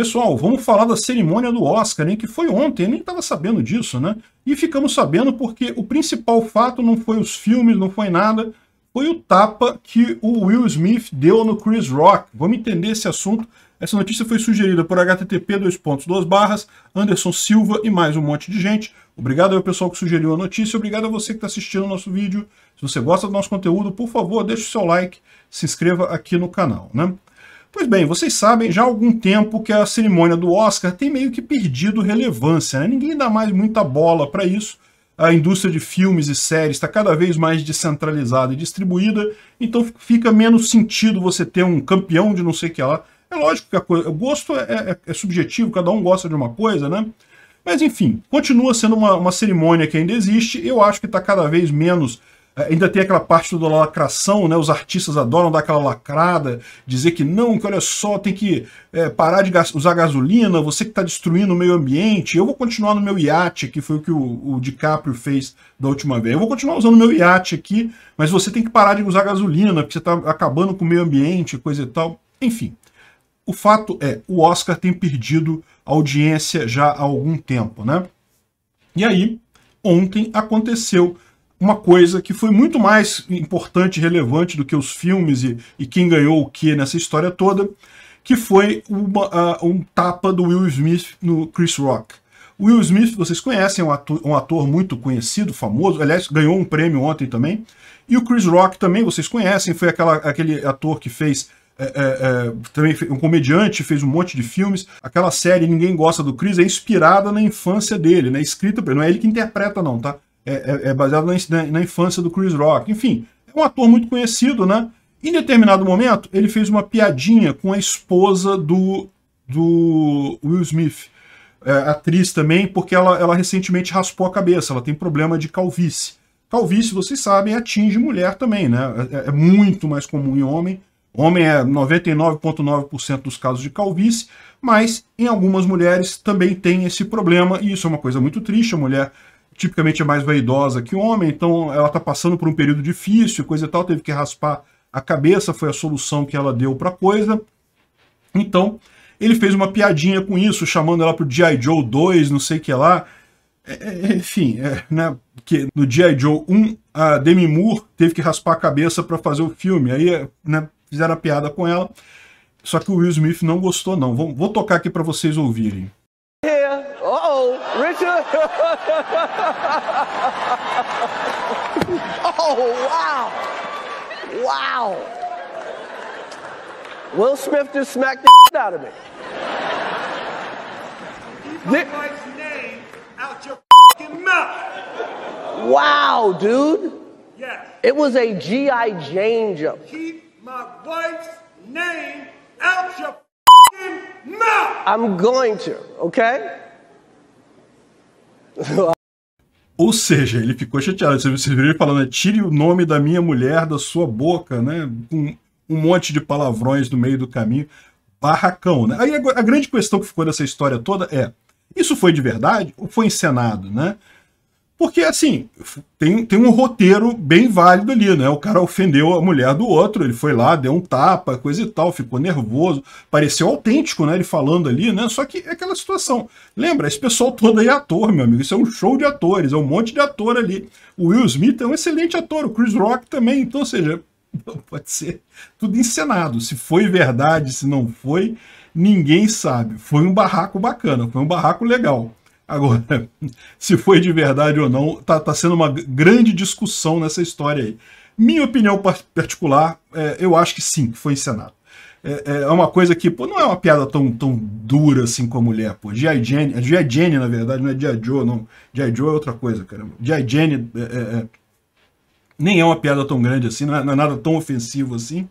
Pessoal, vamos falar da cerimônia do Oscar, hein, que foi ontem, eu nem estava sabendo disso, né? E ficamos sabendo porque o principal fato não foi os filmes, não foi nada, foi o tapa que o Will Smith deu no Chris Rock. Vamos entender esse assunto. Essa notícia foi sugerida por http dois barras, Anderson Silva e mais um monte de gente. Obrigado ao pessoal que sugeriu a notícia, obrigado a você que está assistindo o nosso vídeo. Se você gosta do nosso conteúdo, por favor, deixe o seu like, se inscreva aqui no canal. Né? Pois bem, vocês sabem já há algum tempo que a cerimônia do Oscar tem meio que perdido relevância, né? ninguém dá mais muita bola para isso. A indústria de filmes e séries está cada vez mais descentralizada e distribuída, então fica menos sentido você ter um campeão de não sei o que lá. É lógico que a coisa, o gosto é, é, é subjetivo, cada um gosta de uma coisa, né? Mas enfim, continua sendo uma, uma cerimônia que ainda existe, eu acho que está cada vez menos é, ainda tem aquela parte da lacração, né? Os artistas adoram dar aquela lacrada, dizer que não, que olha só, tem que é, parar de gas usar gasolina, você que está destruindo o meio ambiente, eu vou continuar no meu iate, que foi o que o, o DiCaprio fez da última vez. Eu vou continuar usando o meu iate aqui, mas você tem que parar de usar gasolina, porque você está acabando com o meio ambiente, coisa e tal. Enfim, o fato é, o Oscar tem perdido audiência já há algum tempo, né? E aí, ontem aconteceu uma coisa que foi muito mais importante e relevante do que os filmes e, e quem ganhou o que nessa história toda, que foi uma, uh, um tapa do Will Smith no Chris Rock. O Will Smith, vocês conhecem, é um ator, um ator, muito conhecido, famoso, aliás, ganhou um prêmio ontem também. E o Chris Rock também, vocês conhecem, foi aquela, aquele ator que fez é, é, é, também um comediante, fez um monte de filmes. Aquela série Ninguém Gosta do Chris é inspirada na infância dele, né? Escrita, não é ele que interpreta, não, tá? É, é, é baseado na, na, infância do Chris Rock. Enfim, é um ator muito conhecido, né? Em determinado momento, ele fez uma piadinha com a esposa do, do Will Smith, é, atriz também, porque ela, ela recentemente raspou a cabeça, ela tem problema de calvície. Calvície, vocês sabem, atinge mulher também, né? É, é muito mais comum em homem. Homem é 99,9% dos casos de calvície, mas em algumas mulheres também tem esse problema, e isso é uma coisa muito triste. A mulher tipicamente é mais vaidosa que homem, então ela está passando por um período difícil, coisa e tal, teve que raspar a cabeça, foi a solução que ela deu para a coisa. Então, ele fez uma piadinha com isso, chamando ela pro G.I. Joe 2, não sei o que lá. É, é, é enfim, é, né, Que no G.I. Joe 1, a Demi Moore teve que raspar a cabeça para fazer o filme, aí é, né, fizeram a piada com ela. Só que o Will Smith não gostou, não. Vou, vou tocar aqui para vocês ouvirem. oh, wow. Wow. Will Smith just smacked the shit out of me. Keep my wife's name out your mouth. Wow, dude. Yes. It was a G.I. Jane jump. Keep my wife's name out your mouth. I'm going to, okay? Ou seja, ele ficou chateado. Você, viu ele falando, é, tire o nome da minha mulher da sua boca, né? Com um monte de palavrões no meio do caminho. Barracão, né? Aí a, a grande questão que ficou dessa história toda é, isso foi de verdade ou foi encenado, né? Porque, assim, tem, tem um roteiro bem válido ali, né? O cara ofendeu a mulher do outro, ele foi lá, deu um tapa, coisa e tal, ficou nervoso, pareceu autêntico, né? Ele falando ali, né? Só que é aquela situação. Lembra, esse pessoal todo aí é ator, meu amigo. Isso é um show de atores, é um monte de ator ali. O Will Smith é um excelente ator, o Chris Rock também. Então, ou seja, pode ser tudo encenado. Se foi verdade, se não foi, ninguém sabe. Foi um barraco bacana, foi um barraco legal. Agora, se foi de verdade ou não, tá, tá sendo uma grande discussão nessa história aí. Minha opinião particular, é, eu acho que sim, que foi encenado. É, é, é, uma coisa que, pô, não é uma piada tão, tão dura assim com a mulher, pô. G.I. Jenny, Jenny, na verdade, não é G.I. Joe, não. G.I. Joe é outra coisa, caramba. G.I. Jenny é, é, é, nem é uma piada tão grande assim, não é, não é nada tão ofensivo assim.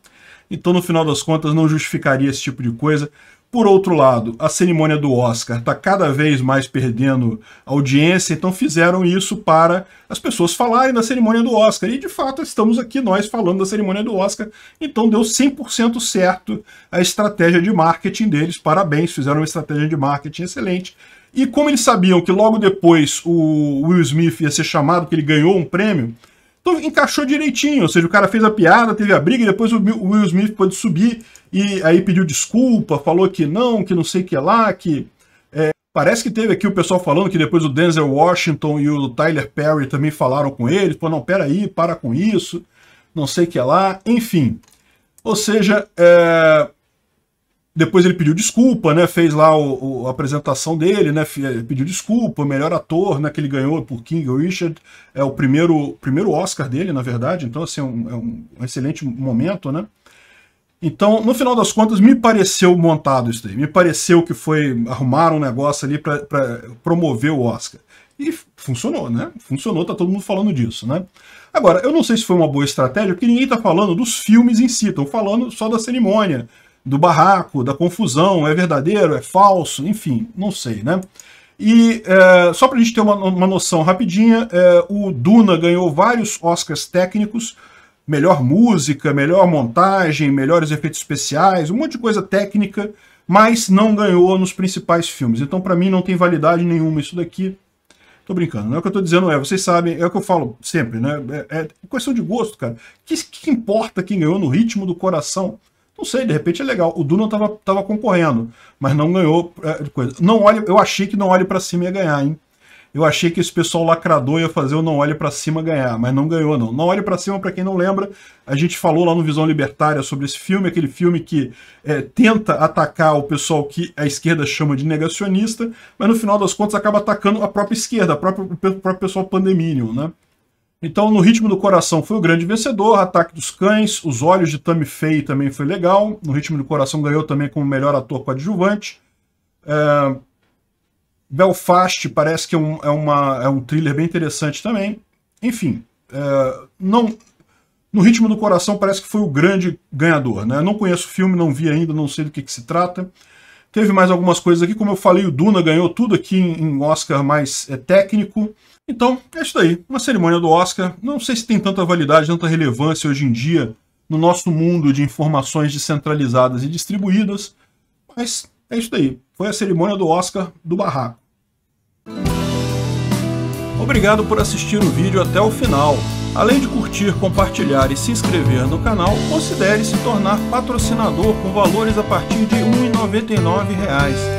Então, no final das contas, não justificaria esse tipo de coisa. Por outro lado, a cerimônia do Oscar está cada vez mais perdendo audiência, então fizeram isso para as pessoas falarem da cerimônia do Oscar. E de fato, estamos aqui nós falando da cerimônia do Oscar, então deu 100% certo a estratégia de marketing deles. Parabéns, fizeram uma estratégia de marketing excelente. E como eles sabiam que logo depois o Will Smith ia ser chamado, que ele ganhou um prêmio, então encaixou direitinho, ou seja, o cara fez a piada, teve a briga, e depois o Will Smith pôde subir e aí pediu desculpa, falou que não, que não sei o que lá, que. É, parece que teve aqui o pessoal falando que depois o Denzel Washington e o Tyler Perry também falaram com ele, pô, não, peraí, para com isso, não sei o que lá, enfim. Ou seja, é, depois ele pediu desculpa, né? Fez lá o, o a apresentação dele, né? Pediu desculpa, melhor ator, né? Que ele ganhou por King Richard. É o primeiro, primeiro Oscar dele, na verdade. Então, assim, é um, é um excelente momento, né? Então, no final das contas, me pareceu montado isso daí. Me pareceu que foi arrumar um negócio ali para promover o Oscar. E funcionou, né? Funcionou, tá todo mundo falando disso, né? Agora, eu não sei se foi uma boa estratégia, porque ninguém tá falando dos filmes em si, estão falando só da cerimônia, do barraco, da confusão, é verdadeiro, é falso, enfim, não sei, né? E é, só para a gente ter uma, uma noção rapidinha, é, o Duna ganhou vários Oscars técnicos, melhor música, melhor montagem, melhores efeitos especiais, um monte de coisa técnica, mas não ganhou nos principais filmes. Então para mim não tem validade nenhuma isso daqui. Tô brincando, não é o que eu tô dizendo, é, vocês sabem, é o que eu falo sempre, né? É, é questão de gosto, cara. Que, que importa quem ganhou no ritmo do coração? Não sei, de repente é legal. O Duna tava, tava concorrendo, mas não ganhou é, coisa. Não olhe, eu achei que não olhe para cima ia ganhar, hein? Eu achei que esse pessoal lacrador ia fazer o Não Olhe para Cima ganhar, mas não ganhou, não. Não Olhe para Cima, para quem não lembra, a gente falou lá no Visão Libertária sobre esse filme, aquele filme que é, tenta atacar o pessoal que a esquerda chama de negacionista, mas no final das contas acaba atacando a própria esquerda, a própria, o próprio pessoal pandemínio, né? Então, No Ritmo do Coração foi o grande vencedor, Ataque dos Cães, Os Olhos de Tammy Faye também foi legal, No Ritmo do Coração ganhou também como melhor ator coadjuvante. É... Belfast parece que é um, é, uma, é um thriller bem interessante também. Enfim, é... não, No Ritmo do Coração parece que foi o grande ganhador. Né? Não conheço o filme, não vi ainda, não sei do que, que se trata. Teve mais algumas coisas aqui, como eu falei, o Duna ganhou tudo aqui em, Oscar mais é, técnico. Então, é isso aí. Uma cerimônia do Oscar. Não sei se tem tanta validade, tanta relevância hoje em dia no nosso mundo de informações descentralizadas e distribuídas, mas é isso aí. Foi a cerimônia do Oscar do Barraco. Obrigado por assistir o vídeo até o final. Além de curtir, compartilhar e se inscrever no canal, considere se tornar patrocinador com valores a partir de R$ 1,99